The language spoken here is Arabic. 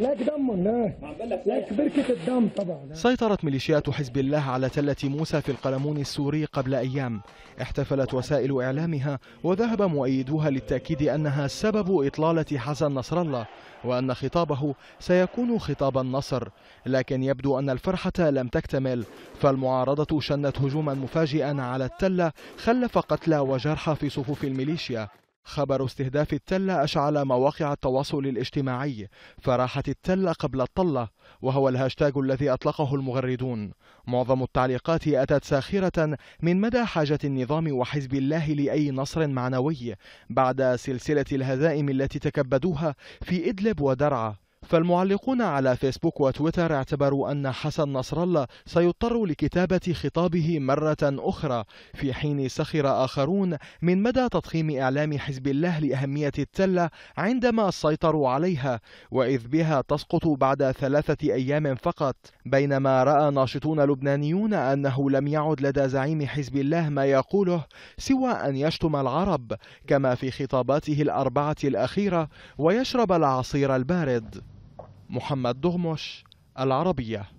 لك دم لك بركة الدم طبعا سيطرت ميليشيات حزب الله على تلة موسى في القلمون السوري قبل أيام احتفلت وسائل إعلامها وذهب مؤيدوها للتأكيد أنها سبب إطلالة حسن نصر الله وأن خطابه سيكون خطاب النصر لكن يبدو أن الفرحة لم تكتمل فالمعارضة شنت هجوما مفاجئا على التلة خلف قتلى وجرحى في صفوف الميليشيا خبر استهداف التلة أشعل مواقع التواصل الاجتماعي فراحت التلة قبل الطلة وهو الهاشتاج الذي أطلقه المغردون معظم التعليقات أتت ساخرة من مدى حاجة النظام وحزب الله لأي نصر معنوي بعد سلسلة الهزائم التي تكبدوها في إدلب ودرعا فالمعلقون على فيسبوك وتويتر اعتبروا أن حسن نصر الله سيضطر لكتابة خطابه مرة أخرى في حين سخر آخرون من مدى تضخيم إعلام حزب الله لأهمية التلة عندما سيطروا عليها وإذ بها تسقط بعد ثلاثة أيام فقط بينما رأى ناشطون لبنانيون أنه لم يعد لدى زعيم حزب الله ما يقوله سوى أن يشتم العرب كما في خطاباته الأربعة الأخيرة ويشرب العصير البارد محمد دغمش العربيه